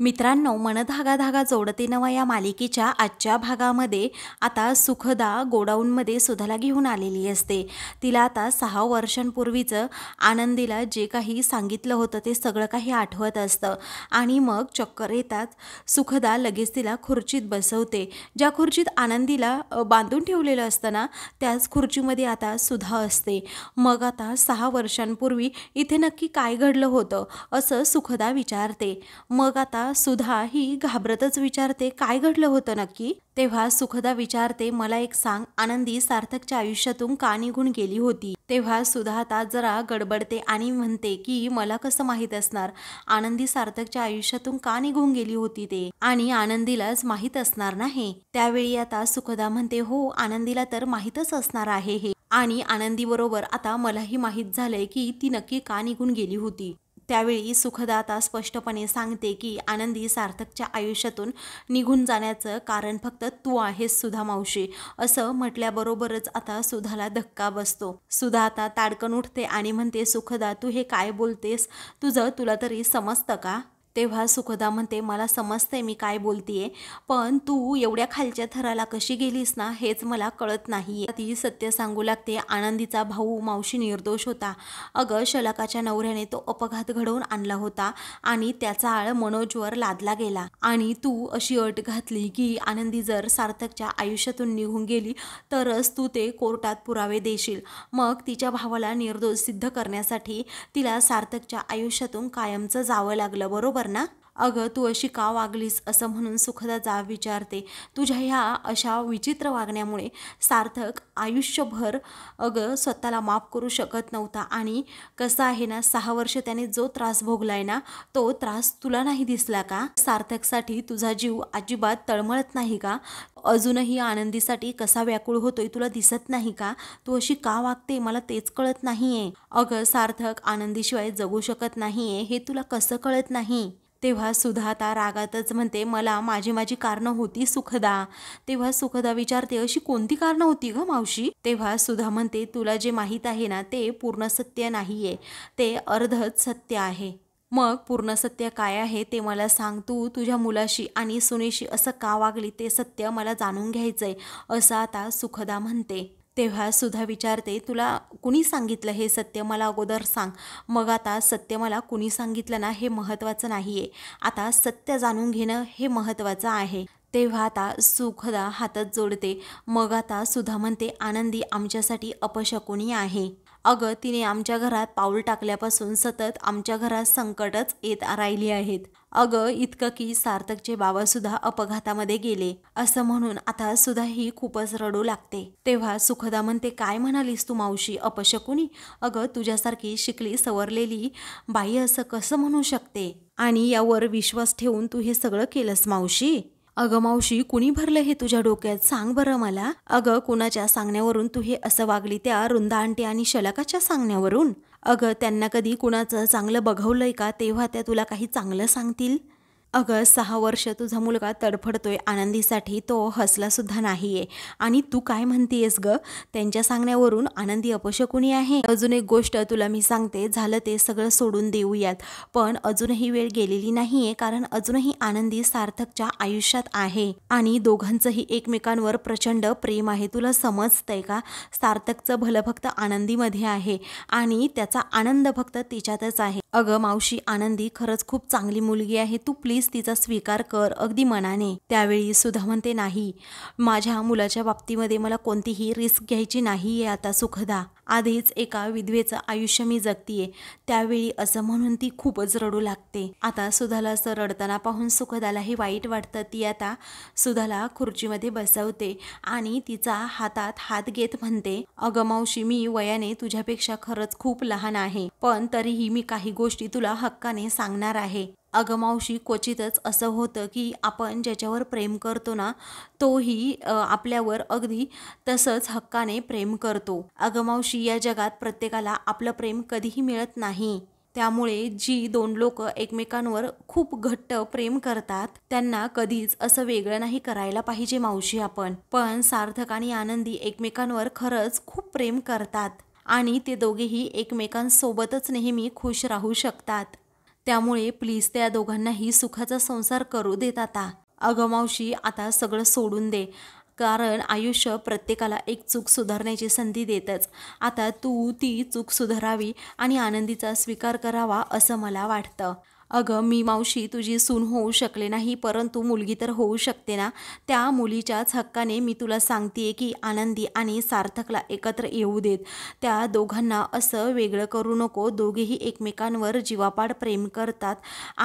मित्रांनो मनधागा धागा जोडते नवा या मालिकेच्या आजच्या भागामध्ये आता सुखदा गोडाऊनमध्ये सुधाला घेऊन आलेली असते तिला आता सहा वर्षांपूर्वीचं आनंदीला जे काही सांगितलं होतं ते सगळं काही आठवत असतं आणि मग चक्कर येतात सुखदा लगेच तिला खुर्चीत बसवते ज्या खुर्चीत आनंदीला बांधून ठेवलेलं असतं ना त्याच खुर्चीमध्ये आता सुधा असते मग आता सहा वर्षांपूर्वी इथे नक्की काय घडलं होतं असं सुखदा विचारते मग आता सुधा ही घाबरतच विचारते काय घडलं होतं नक्की तेव्हा सुखदा विचारते मला एक सांग आनंदी सार्थकच्या आयुष्यातून का निघून गेली होती तेव्हा सुधा आता जरा गडबडते आणि म्हणते की मला कसं माहीत असणार आनंदी सार्थकच्या आयुष्यातून का निघून गेली होती ते आणि आनंदीलाच माहीत असणार नाही त्यावेळी आता सुखदा म्हणते हो आनंदीला तर माहीतच असणार आहे हे आणि आनंदीबरोबर आता मलाही माहीत झालंय की ती नक्की का निघून गेली होती त्यावेळी सुखदाता स्पष्टपणे सांगते की आनंदी सार्थकच्या आयुष्यातून निघून जाण्याचं कारण फक्त तू आहेस सुधा मावशी असं म्हटल्याबरोबरच आता सुधाला धक्का बसतो सुधा आता ताडकन उठते आणि म्हणते सुखदा तू हे काय बोलतेस तुझं तुला तरी समजतं का तेव्हा सुखदा म्हणते मला समजतंय मी काय बोलतीये पण तू एवढ्या खालच्या थराला कशी गेलीस ना हेच मला कळत नाही ती सत्य सांगू लागते आनंदीचा भाऊ मावशी निर्दोष होता अगं शलकाच्या नवऱ्याने तो अपघात घडवून आणला होता आणि त्याचा आळ मनोजवर लादला गेला आणि तू अशी अट घातली की आनंदी जर सार्थकच्या आयुष्यातून निघून गेली तरच तू ते कोर्टात पुरावे देशील मग तिच्या भावाला निर्दोष सिद्ध करण्यासाठी तिला सार्थकच्या आयुष्यातून कायमचं जावं लागलं बरोबर karena अगं तू अशी का वागलीस असं म्हणून सुखदा जा विचारते तुझ्या ह्या अशा विचित्र वागण्यामुळे सार्थक आयुष्यभर अगं स्वतःला माफ करू शकत नव्हता आणि कसं आहे ना सहा वर्ष त्याने जो त्रास भोगलाय ना तो त्रास तुला नाही दिसला का सार्थकसाठी तुझा जीव अजिबात तळमळत नाही का अजूनही आनंदीसाठी कसा व्याकुळ होतोय तुला दिसत नाही का तू अशी का वागते मला तेच कळत नाहीये अगं सार्थक आनंदीशिवाय जगू शकत नाहीये हे तुला कसं कळत नाही तेव्हा सुधा आता रागातच म्हणते मला माझी माझी कारणं होती सुखदा तेव्हा सुखदा विचारते अशी कोणती कारणं होती ग मावशी तेव्हा सुधा म्हणते तुला जे माहीत आहे ना ते पूर्ण सत्य नाही आहे ते अर्धच सत्य आहे मग पूर्ण सत्य काय आहे ते मला सांग तू तुझ्या मुलाशी आणि सुनेशी असं का वागली ते सत्य मला जाणून घ्यायचं आहे असं आता सुखदा म्हणते तेव्हा सुद्धा विचारते तुला कुणी सांगितलं हे सत्य मला अगोदर सांग मग आता सत्य मला कुणी सांगितलं ना हे महत्त्वाचं नाही आहे आता सत्य जाणून घेणं हे महत्त्वाचं आहे तेव्हा आता सुखदा हातात जोडते मग आता सुधा म्हणते आनंदी आमच्यासाठी अपशकुनी आहे अगं तिने आमच्या घरात पाऊल टाकल्यापासून सतत आमच्या घरात संकटच येत राहिली आहेत अगं इतकं की सार्थकचे सुद्धा अपघातामध्ये गेले असं म्हणून आता सुद्धा ही खूपच रडू लागते तेव्हा सुखदा म्हणते काय म्हणालीस तू मावशी अपशकुनी अगं तुझ्यासारखी शिकली सवरलेली बाई असं कसं म्हणू शकते आणि यावर विश्वास ठेवून तू हे सगळं केलंस मावशी अगं मावशी कुणी भरलं हे तुझ्या डोक्यात सांग बरं मला अगं कुणाच्या सांगण्यावरून तू हे असं वागली त्या रुंदा आंटी आणि शलकाच्या सांगण्यावरून अगं त्यांना कधी कुणाचं चांगलं बघवलं आहे का तेव्हा त्या तुला काही चांगलं सांगतील अगं सहा वर्ष तुझा मुलगा तडफडतोय आनंदीसाठी तो हसला सुद्धा नाहीये आणि तू काय म्हणतीयस ग त्यांच्या सांगण्यावरून आनंदी अपशकुनी आहे अजून एक गोष्ट तुला मी सांगते झालं ते सगळं सोडून देऊयात पण अजूनही वेळ गेलेली नाहीये कारण अजूनही आनंदी सार्थकच्या आयुष्यात आहे आणि दोघांचंही एकमेकांवर प्रचंड प्रेम आहे तुला समजतंय का सार्थकचं भलं फक्त आनंदीमध्ये आहे आणि त्याचा आनंद फक्त तिच्यातच आहे अगं मावशी आनंदी खरंच खूप चांगली मुलगी आहे तू प्लीज तिचा स्वीकार कर अगदी मनाने त्यावेळी सुधा म्हणते नाही माझ्या मुलाच्या बाबतीमध्ये मला कोणतीही रिस्क घ्यायची नाही आता सुखदा आधीच एका विधवेचं आयुष्य मी जगतीये त्यावेळी असं म्हणून ती खूपच रडू लागते आता सुधाला असं रडताना पाहून सुखदालाही वाईट वाटतं ती आता सुधाला खुर्चीमध्ये बसवते आणि तिचा हातात हात घेत म्हणते अगं मी वयाने तुझ्यापेक्षा खरंच खूप लहान आहे पण तरीही मी काही गोष्टी तुला हक्काने सांगणार आहे अगमावशी क्वचितच असं होतं की आपण ज्याच्यावर प्रेम करतो ना तोही आपल्यावर अगदी तसंच हक्काने प्रेम करतो अगमावशी या जगात प्रत्येकाला आपलं प्रेम कधीही मिळत नाही त्यामुळे जी दोन लोक एकमेकांवर खूप घट्ट प्रेम करतात त्यांना कधीच असं वेगळं नाही करायला पाहिजे मावशी आपण पण सार्थक आणि आनंदी एकमेकांवर खरंच खूप प्रेम करतात आणि ते दोघेही एकमेकांसोबतच नेहमी खुश राहू शकतात त्यामुळे प्लीज त्या दोघांनाही सुखाचा संसार करू देत आता अगं आता सगळं सोडून दे कारण आयुष्य प्रत्येकाला एक चूक सुधारण्याची संधी देतच आता तू ती चूक सुधारावी आणि आनंदीचा स्वीकार करावा असं मला वाटतं अगं मी मावशी तुझी सून होऊ शकले नाही परंतु मुलगी तर होऊ शकते ना त्या मुलीच्याच हक्काने मी तुला सांगते की आनंदी आणि सार्थकला एकत्र येऊ देत त्या दोघांना असं वेगळं करू नको दोघेही एकमेकांवर जीवापाड प्रेम करतात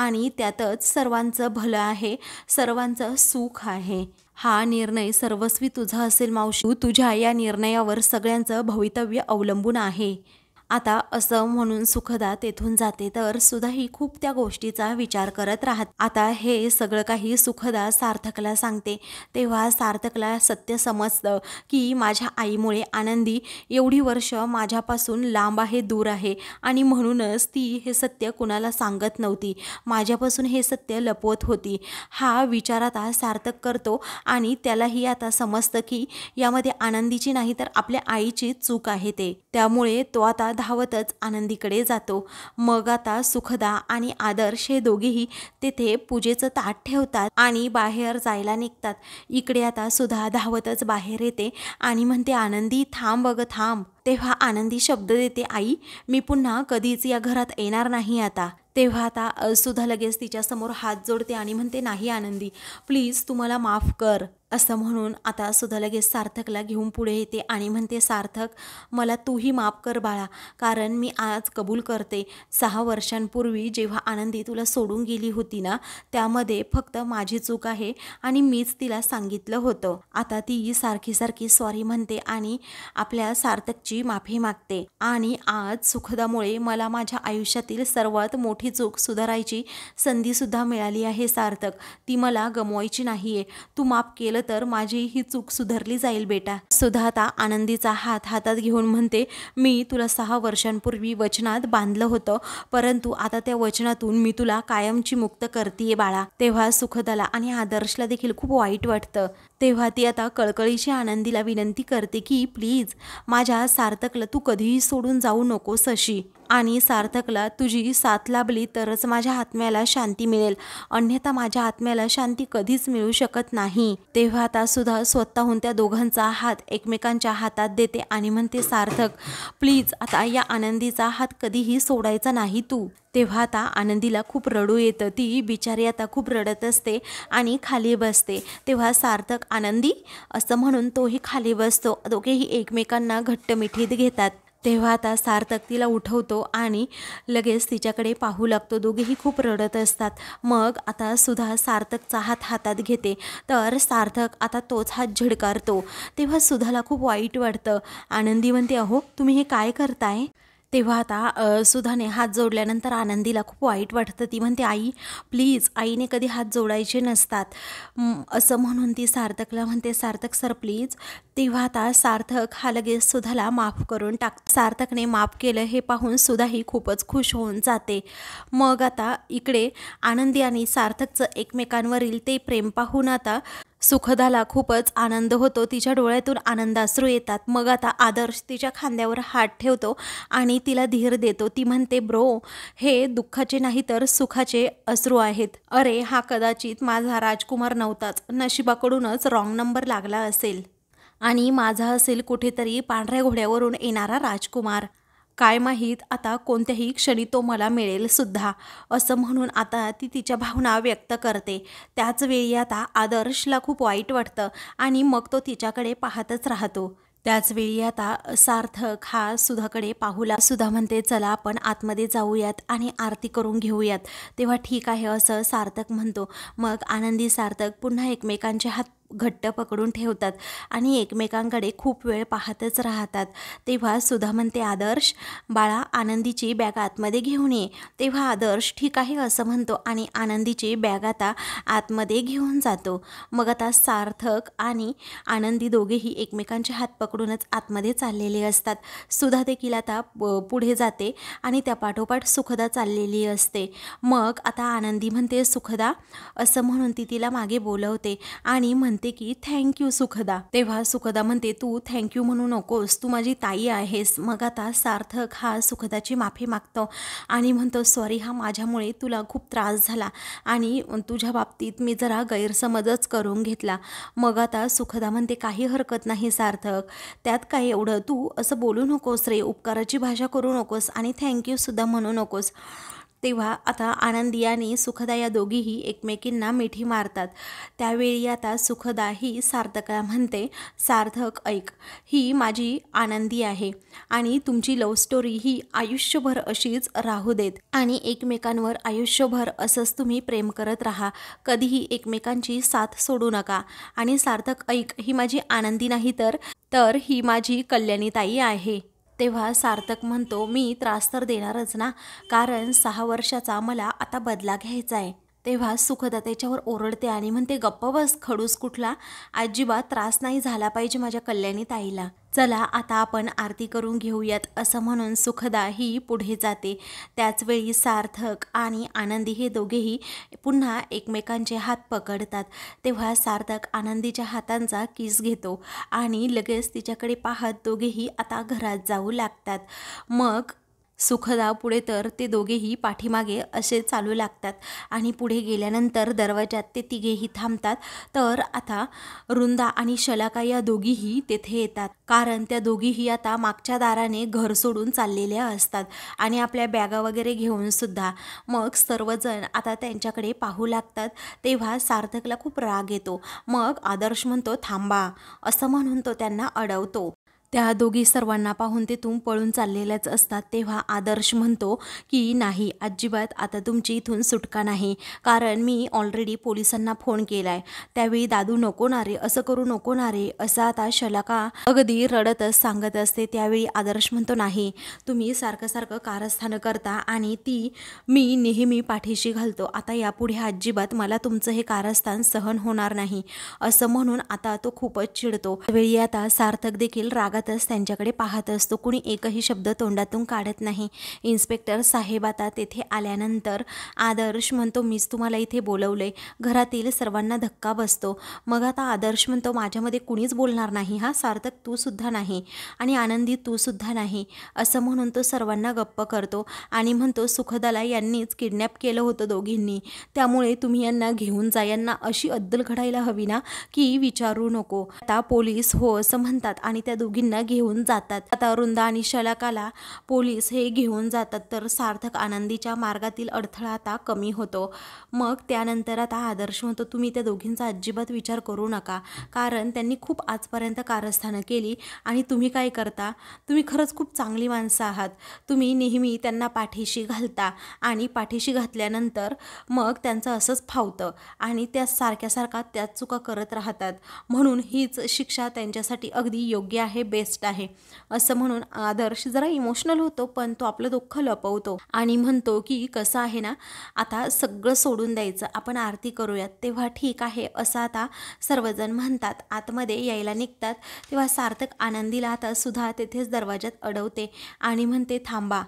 आणि त्यातच सर्वांचं भलं आहे सर्वांचं सुख आहे हा निर्णय सर्वस्वी तुझा असेल मावशी तुझ्या या निर्णयावर सगळ्यांचं भवितव्य अवलंबून आहे आता असं म्हणून सुखदा तेथून जाते तर ही खूप त्या गोष्टीचा विचार करत राहत आता हे सगळं काही सुखदा सार्थकला सांगते तेव्हा सार्थकला सत्य समजतं की माझ्या आईमुळे आनंदी एवढी वर्ष माझ्यापासून लांब आहे दूर आहे आणि म्हणूनच ती हे सत्य कुणाला सांगत नव्हती माझ्यापासून हे सत्य लपवत होती हा विचार आता सार्थक करतो आणि त्यालाही आता समजतं की यामध्ये आनंदीची नाही तर आपल्या आईची चूक आहे ते त्यामुळे तो आता धावतच आनंदीकडे जातो मग आता सुखदा आणि आदर्श हे दोघेही तेथे पूजेचं ताट ठेवतात आणि बाहेर जायला निघतात इकडे आता सुधा धावतच बाहेर येते आणि म्हणते आनंदी थांब बघ थांब तेव्हा आनंदी शब्द देते आई मी पुन्हा कधीच या घरात येणार नाही आता तेव्हा आता सुधा लगेच तिच्यासमोर हात जोडते आणि म्हणते नाही आनंदी प्लीज तुम्हाला माफ कर असं म्हणून आता सुद्धा लगेच सार्थकला घेऊन पुढे येते आणि म्हणते सार्थक मला तूही माफ कर बाळा कारण मी आज कबूल करते सहा वर्षांपूर्वी जेव्हा आनंदी तुला सोडून गेली होती ना त्यामध्ये फक्त माझी चूक आहे आणि मीच तिला सांगितलं होतं आता ती सारखी सारखी सॉरी म्हणते आणि आपल्या सार्थकची माफी मागते आणि आज सुखदामुळे मला माझ्या आयुष्यातील सर्वात मोठी चूक सुधारायची संधीसुद्धा मिळाली आहे सार्थक ती मला गमवायची नाहीये तू माफ केलं तर माझी ही चूक सुधरली जाईल बेटा सुधाता आनंदीचा हात हातात घेऊन म्हणते मी तुला सहा वर्षांपूर्वी वचनात बांधलं होतं परंतु आता त्या वचनातून मी तुला कायमची मुक्त करतेय बाळा तेव्हा सुखदाला आणि आदर्शला देखील खूप वाईट वाटतं तेव्हा ती आता कळकळीशी आनंदीला विनंती करते की प्लीज माझ्या सार्थकला तू कधीही सोडून जाऊ नकोस अशी आणि सार्थकला तुझी साथ लाभली तरच माझ्या आत्म्याला शांती मिळेल अन्यथा माझ्या आत्म्याला शांती कधीच मिळू शकत नाही तेव्हा आता सुद्धा स्वतःहून त्या दोघांचा हात एकमेकांच्या हातात देते आणि म्हणते सार्थक प्लीज आता या आनंदीचा हात कधीही सोडायचा नाही तू तेव्हा आता आनंदीला खूप रडू येतं ती बिचारी आता खूप रडत असते आणि खाली बसते तेव्हा सार्थक आनंदी असं म्हणून तोही खाली बसतो दोघेही एकमेकांना घट्ट मिठीत घेतात तेव्हा आता सार्थक तिला उठवतो आणि लगेच तिच्याकडे पाहू लागतो दोघेही खूप रडत असतात मग आता सुधा सार्थकचा हात हातात घेते तर सार्थक आता तोच हात झिडकारतो तेव्हा सुधाला खूप वाईट वाटतं आनंदी म्हणते अहो तुम्ही हे काय करताय तेव्हा आता सुधाने हात जोडल्यानंतर आनंदीला खूप वाईट वाटतं ती म्हणते आई प्लीज आईने कधी हात जोडायचे नसतात असं म्हणून ती सार्थकला म्हणते सार्थक सर प्लीज तेव्हा आता सार्थक हा लगेच सुधाला माफ करून टाक सार्थकने माफ केलं हे पाहून सुधाही खूपच खुश होऊन जाते मग आता इकडे आनंदी आणि सार्थकचं एकमेकांवरील ते प्रेम पाहून आता सुखदाला खूपच आनंद होतो तिच्या डोळ्यातून आनंदाश्रू येतात मग आता आदर्श तिच्या खांद्यावर हात ठेवतो आणि तिला धीर देतो ती म्हणते ब्रो हे दुःखाचे नाही तर सुखाचे अश्रू आहेत अरे हा कदाचित माझा राजकुमार नव्हताच नशिबाकडूनच रॉंग नंबर लागला असेल आणि माझा असेल कुठेतरी पांढऱ्या घोड्यावरून येणारा राजकुमार काय माहीत आता कोणत्याही क्षणी तो मला मिळेल सुद्धा असं म्हणून आता ती तिच्या भावना व्यक्त करते त्याचवेळी आता आदर्शला खूप वाईट वाटतं आणि मग तो तिच्याकडे पाहतच राहतो त्याचवेळी आता सार्थक हा सुधाकडे पाहूला सुधा म्हणते चला आपण आतमध्ये जाऊयात आणि आरती करून घेऊयात तेव्हा ठीक आहे असं सार्थक म्हणतो मग आनंदी सार्थक पुन्हा एकमेकांचे हात घट्ट पकडून ठेवतात आणि एकमेकांकडे खूप वेळ पाहतच राहतात तेव्हा सुधा म्हणते आदर्श बाळा आनंदीची बॅग आतमध्ये घेऊन ये तेव्हा आदर्श ठीक आहे असं म्हणतो आणि आनंदीची बॅग आता आतमध्ये घेऊन जातो मग आता सार्थक आणि आनंदी दोघेही एकमेकांचे हात पकडूनच आतमध्ये चाललेले असतात सुधा देखील आता पुढे जाते आणि त्या पाठोपाठ सुखदा चाललेली असते मग आता आनंदी म्हणते सुखदा असं म्हणून ती तिला मागे बोलवते आणि म्हणते म्हणते की थँक्यू सुखदा तेव्हा सुखदा म्हणते तू थँक्यू म्हणू नकोस तू माझी ताई आहेस मग आता सार्थक हा सुखदाची माफी मागतो आणि म्हणतो सॉरी हा माझ्यामुळे तुला खूप त्रास झाला आणि तुझ्या बाबतीत मी जरा गैरसमजच करून घेतला मग आता सुखदा म्हणते काही हरकत नाही सार्थक त्यात काय एवढं तू असं बोलू नकोस रे उपकाराची भाषा करू नकोस आणि थँक्यूसुद्धा म्हणू नकोस तेव्हा आता आनंदी आणि सुखदा या दोघीही एकमेकींना मिठी मारतात त्यावेळी आता सुखदा ही सार्थकला म्हणते सार्थक ऐक ही माझी आनंदी आहे आणि तुमची लव्ह स्टोरी ही आयुष्यभर अशीच राहू देत आणि एकमेकांवर आयुष्यभर असंच तुम्ही प्रेम करत राहा कधीही एकमेकांची साथ सोडू नका आणि सार्थक ऐक ही माझी आनंदी नाही तर तर ही माझी कल्याणीताई आहे तेव्हा सार्थक म्हणतो मी त्रास तर देणारच ना कारण सहा वर्षाचा मला आता बदला घ्यायचा आहे तेव्हा सुखदा त्याच्यावर ओरडते आणि म्हणते गप्प बस खडूस कुठला अजिबात त्रास नाही झाला पाहिजे माझ्या कल्याणी ताईला चला आता आपण आरती करून घेऊयात असं म्हणून सुखदा ही पुढे जाते त्याचवेळी सार्थक आणि आनंदी हे दोघेही पुन्हा एकमेकांचे हात पकडतात तेव्हा सार्थक आनंदीच्या हातांचा किस घेतो आणि लगेच तिच्याकडे पाहत दोघेही आता घरात जाऊ लागतात मग सुखदा पुढे तर ते दोघेही पाठीमागे असे चालू लागतात आणि पुढे गेल्यानंतर दरवाज्यात ते तिघेही थांबतात तर आता रुंदा आणि शलाका या दोघीही तेथे येतात कारण त्या दोघीही आता मागच्या दाराने घर सोडून चाललेल्या असतात आणि आपल्या बॅगा वगैरे घेऊन सुद्धा मग सर्वजण आता त्यांच्याकडे पाहू लागतात तेव्हा सार्थकला खूप राग येतो मग आदर्श म्हणतो थांबा असं म्हणून तो त्यांना अडवतो त्या दोघी सर्वांना पाहून तिथून पळून चाललेल्याच असतात तेव्हा आदर्श म्हणतो की नाही अजिबात आता तुमची इथून सुटका नाही कारण मी ऑलरेडी पोलिसांना फोन केला आहे त्यावेळी दादू नको ना रे असं करू नको ना रे असं आता शलाका अगदी रडतच सांगत असते त्यावेळी आदर्श म्हणतो नाही तुम्ही सारखं सारखं कारस्थानं करता आणि ती मी नेहमी पाठीशी घालतो आता यापुढे अजिबात मला तुमचं हे कारस्थान सहन होणार नाही असं म्हणून आता तो खूपच चिडतो त्यावेळी आता सार्थक देखील रागात रागातच त्यांच्याकडे पाहत असतो कुणी एकही शब्द तोंडातून काढत नाही इन्स्पेक्टर साहेब आता तेथे आल्यानंतर आदर्श म्हणतो मीच तुम्हाला इथे बोलवले घरातील सर्वांना धक्का बसतो मग आता आदर्श म्हणतो माझ्यामध्ये कुणीच बोलणार नाही हा सार्थक तूसुद्धा नाही आणि आनंदी तूसुद्धा नाही असं म्हणून तो सर्वांना गप्प करतो आणि म्हणतो सुखदाला यांनीच किडनॅप केलं होतं दोघींनी त्यामुळे तुम्ही यांना घेऊन जा यांना अशी अद्दल घडायला हवी ना की विचारू नको आता पोलीस हो असं म्हणतात आणि त्या दोघींना घेऊन जातात आता वृंदा आणि शलाकाला पोलीस हे घेऊन जातात तर सार्थक आनंदीच्या मार्गातील अडथळा आता कमी होतो मग त्यानंतर आता आदर्श म्हणतो तुम्ही त्या दोघींचा अजिबात विचार करू नका कारण त्यांनी खूप आजपर्यंत कारस्थानं केली आणि तुम्ही काय करता तुम्ही खरंच खूप चांगली माणसं आहात तुम्ही नेहमी त्यांना पाठीशी घालता आणि पाठीशी घातल्यानंतर मग त्यांचं असंच फावतं आणि त्या सारख्या सारखा त्याच चुका करत राहतात म्हणून हीच शिक्षा त्यांच्यासाठी अगदी योग्य आहे बेस्ट बेस्ट आहे असं म्हणून आदर्श जरा इमोशनल होतो पण तो आपलं दुःख लपवतो आणि म्हणतो की कसं आहे ना आता सगळं सोडून द्यायचं आपण आरती करूयात तेव्हा ठीक आहे असं आता सर्वजण म्हणतात आतमध्ये यायला निघतात तेव्हा सार्थक आनंदीला आता सुद्धा तेथेच दरवाज्यात अडवते आणि म्हणते थांबा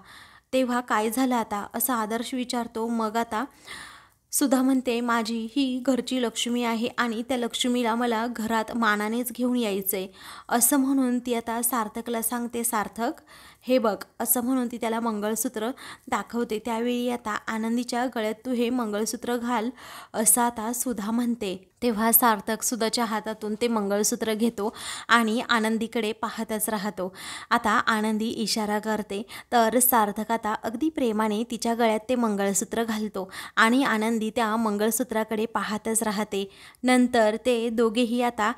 तेव्हा काय झालं आता असा आदर्श विचारतो मग आता सुधा म्हणते माझी ही घरची लक्ष्मी आहे आणि त्या लक्ष्मीला मला घरात मानानेच घेऊन यायचं आहे असं म्हणून ती आता सार्थकला सांगते सार्थक हे बघ असं म्हणून ती त्याला मंगळसूत्र दाखवते त्यावेळी आता आनंदीच्या गळ्यात तू हे मंगळसूत्र घाल असं आता सुधा म्हणते तेव्हा सार्थक सुधाच्या हातातून ते मंगळसूत्र घेतो आणि आनंदीकडे पाहतच राहतो आता आनंदी इशारा करते तर सार्थक आता अगदी प्रेमाने तिच्या गळ्यात ते मंगळसूत्र घालतो आणि आनंदी त्या मंगळसूत्राकडे पाहतच राहते नंतर ते दोघेही आता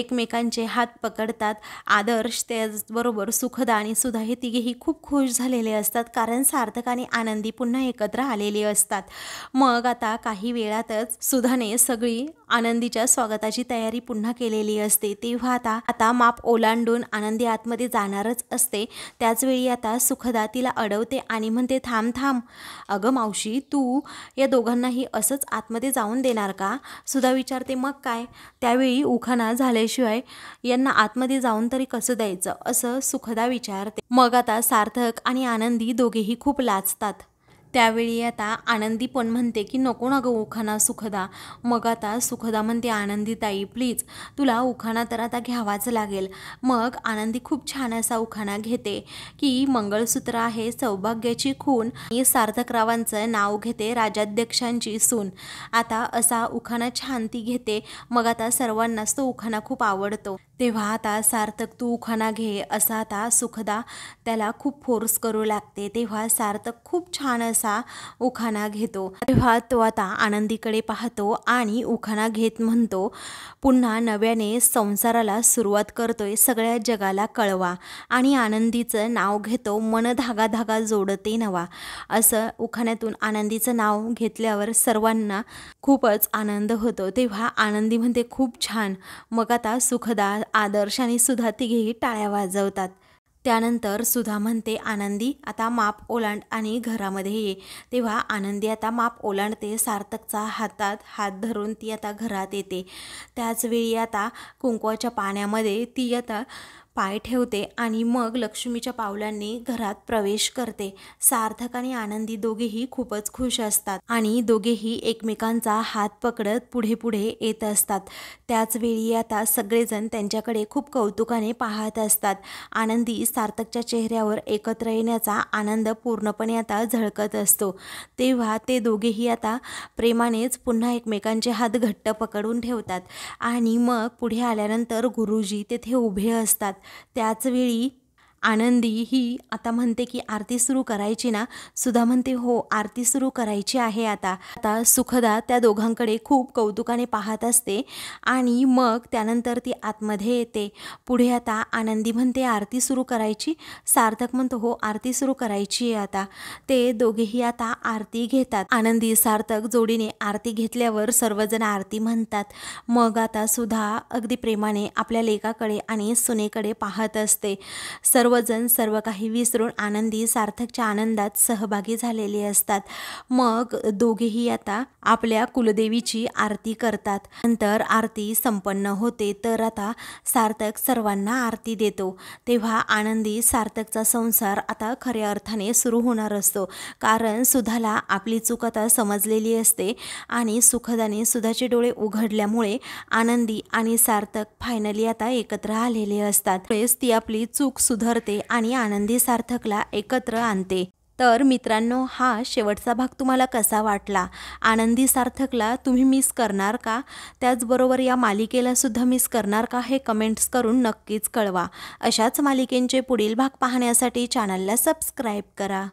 एकमेकांचे हात पकडतात आदर्श त्याचबरोबर सुखदा आणि सुधा हे तिघेही खूप खुश झालेले असतात कारण सार्थक आणि आनंदी पुन्हा एकत्र आलेले असतात मग आता काही वेळातच सुधाने सगळी आनंदीच्या स्वागताची तयारी पुन्हा केलेली असते तेव्हा आता आता माप ओलांडून आनंदी आतमध्ये जाणारच असते त्याचवेळी आता सुखदा तिला अडवते आणि म्हणते थांब थांब अगं मावशी तू या दोघांनाही असंच आतमध्ये जाऊन देणार का सुधा विचारते मग काय त्यावेळी उखाना झाल्याशिवाय यांना आतमध्ये जाऊन तरी कसं द्यायचं असं सुखदा विचारते मग आता सार्थक आणि आनंदी दोघेही खूप लाचतात त्यावेळी आता आनंदी पण म्हणते की नको ना गं उखाणा सुखदा मग आता सुखदा म्हणते आनंदी ताई प्लीज तुला उखाणा तर आता घ्यावाच लागेल मग आनंदी खूप छान असा उखाणा घेते की मंगळसूत्र आहे सौभाग्याची खून आणि सार्थकरावांचं नाव घेते राजाध्यक्षांची सून आता असा उखाणा छान ती घेते मग आता सर्वांनाच तो उखाणा खूप आवडतो तेव्हा आता सार्थक तू उखाणा घे असा आता सुखदा त्याला खूप फोर्स करू लागते तेव्हा सार्थक खूप छान असा उखाणा घेतो तेव्हा तो आता आनंदीकडे पाहतो आणि उखाणा घेत म्हणतो पुन्हा नव्याने संसाराला सुरुवात करतोय सगळ्या जगाला कळवा आणि आनंदीचं नाव घेतो मन धागा धागा जोडते नवा असं उखाण्यातून आनंदीचं नाव घेतल्यावर सर्वांना खूपच आनंद होतो तेव्हा आनंदी म्हणते खूप छान मग आता सुखदा आदर्श आणि सुधा तिघेही टाळ्या वाजवतात त्यानंतर सुधा म्हणते आनंदी आता माप ओलांड आणि घरामध्ये ये तेव्हा आनंदी आता माप ओलांडते सार्थकचा हातात हात धरून ती आता घरात येते त्याचवेळी आता कुंकवाच्या पाण्यामध्ये ती आता पाय ठेवते आणि मग लक्ष्मीच्या पावलांनी घरात प्रवेश करते सार्थक आणि आनंदी दोघेही खूपच खुश असतात आणि दोघेही एकमेकांचा हात पकडत पुढे पुढे येत असतात त्याचवेळी आता सगळेजण त्यांच्याकडे खूप कौतुकाने पाहत असतात आनंदी सार्थकच्या चेहऱ्यावर एकत्र येण्याचा आनंद पूर्णपणे आता झळकत असतो तेव्हा ते दोघेही आता प्रेमानेच पुन्हा एकमेकांचे हात घट्ट पकडून ठेवतात आणि मग पुढे आल्यानंतर गुरुजी तेथे उभे असतात त्याचवेळी आनंदी ही आता म्हणते की आरती सुरू करायची ना सुधा म्हणते हो आरती सुरू करायची आहे आता आता सुखदा त्या दोघांकडे खूप कौतुकाने पाहत असते आणि मग त्यानंतर ती आतमध्ये येते पुढे आता आनंदी म्हणते आरती सुरू करायची सार्थक म्हणतो हो आरती सुरू करायची आहे आता ते दोघेही आता आरती घेतात आनंदी सार्थक जोडीने आरती घेतल्यावर सर्वजण आरती म्हणतात मग आता सुद्धा अगदी प्रेमाने आपल्या लेकाकडे आणि सुनेकडे पाहत असते सर्व सर्वजण सर्व काही विसरून आनंदी सार्थकच्या आनंदात सहभागी झालेले असतात मग दोघेही आता आपल्या कुलदेवीची आरती करतात नंतर आरती संपन्न होते तर आता सार्थक सर्वांना आरती देतो तेव्हा आनंदी सार्थकचा संसार आता खऱ्या अर्थाने सुरू होणार असतो कारण सुधाला आपली चूक आता समजलेली असते आणि सुखदाने सुधाचे डोळे उघडल्यामुळे आनंदी आणि सार्थक फायनली आता एकत्र आलेले असतात ती आपली चूक सुधार करते आणि आनंदी सार्थकला एकत्र आणते तर मित्रांनो हा शेवटचा भाग तुम्हाला कसा वाटला आनंदी सार्थकला तुम्ही मिस करणार का त्याचबरोबर या मालिकेला सुद्धा मिस करणार का हे कमेंट्स करून नक्कीच कळवा अशाच मालिकेंचे पुढील भाग पाहण्यासाठी चॅनलला सबस्क्राईब करा